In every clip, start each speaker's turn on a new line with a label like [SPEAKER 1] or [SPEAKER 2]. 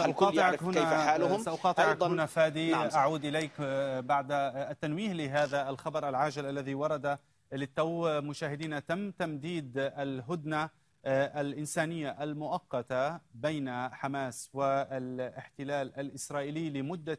[SPEAKER 1] الكل هنا سأقاطعك أيضاً
[SPEAKER 2] هنا فادي نعم أعود إليك آه، بعد التنويه لهذا الخبر العاجل الذي ورد للتو مشاهدينا تم تمديد الهدنة آه، الإنسانية المؤقتة بين حماس والاحتلال الإسرائيلي لمدة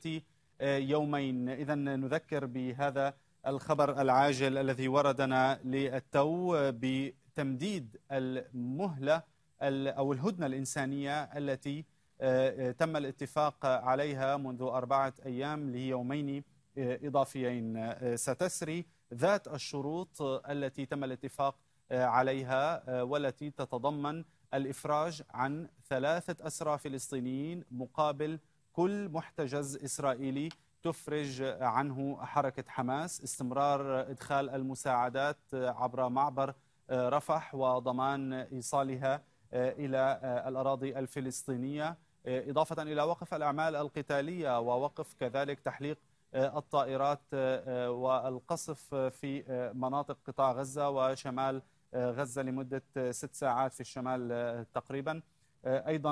[SPEAKER 2] آه، يومين إذا نذكر بهذا الخبر العاجل الذي وردنا للتو بتمديد المهلة أو الهدنة الإنسانية التي آه، آه، تم الاتفاق عليها منذ أربعة أيام ليومين آه، إضافيين ستسري ذات الشروط التي تم الاتفاق عليها والتي تتضمن الإفراج عن ثلاثة أسرى فلسطينيين مقابل كل محتجز إسرائيلي تفرج عنه حركة حماس استمرار إدخال المساعدات عبر معبر رفح وضمان إيصالها إلى الأراضي الفلسطينية آه، إضافة إلى وقف الأعمال القتالية ووقف كذلك تحليق آه، الطائرات آه، والقصف في مناطق قطاع غزة وشمال غزة لمدة ست ساعات في الشمال تقريبا أيضا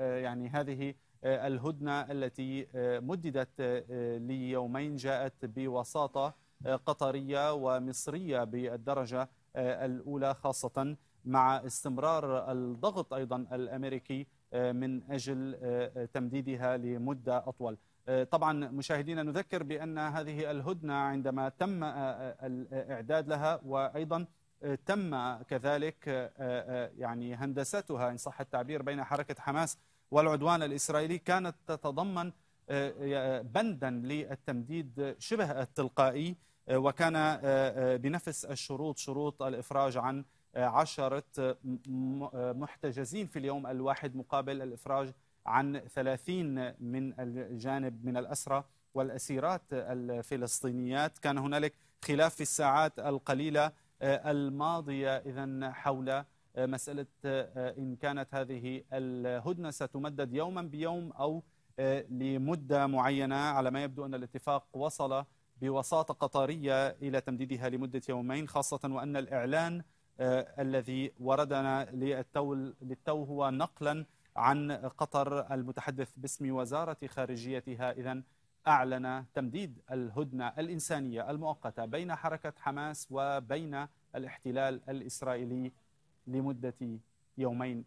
[SPEAKER 2] يعني هذه الهدنة التي مددت ليومين جاءت بوساطة قطرية ومصرية بالدرجة الأولى خاصة مع استمرار الضغط أيضا الأمريكي آه، من أجل آه، آه، تمديدها لمدة أطول طبعا مشاهدينا نذكر بأن هذه الهدنة عندما تم الإعداد لها وأيضا تم كذلك يعني هندستها إن صح التعبير بين حركة حماس والعدوان الإسرائيلي كانت تتضمن بندا للتمديد شبه التلقائي وكان بنفس الشروط شروط الإفراج عن عشرة محتجزين في اليوم الواحد مقابل الإفراج عن 30 من الجانب من الأسرة والأسيرات الفلسطينيات كان هنالك خلاف في الساعات القليلة آه، الماضية إذا حول آه، مسألة آه، إن كانت هذه الهدنة ستمدد يوما بيوم أو لمدة معينة على ما يبدو أن الاتفاق وصل بوساطة قطرية إلى تمديدها لمدة يومين خاصة وأن الإعلان آه، الذي وردنا للتو للتو هو نقلا عن قطر المتحدث باسم وزارة خارجيتها إذا أعلن تمديد الهدنة الإنسانية المؤقتة بين حركة حماس وبين الاحتلال الإسرائيلي لمدة يومين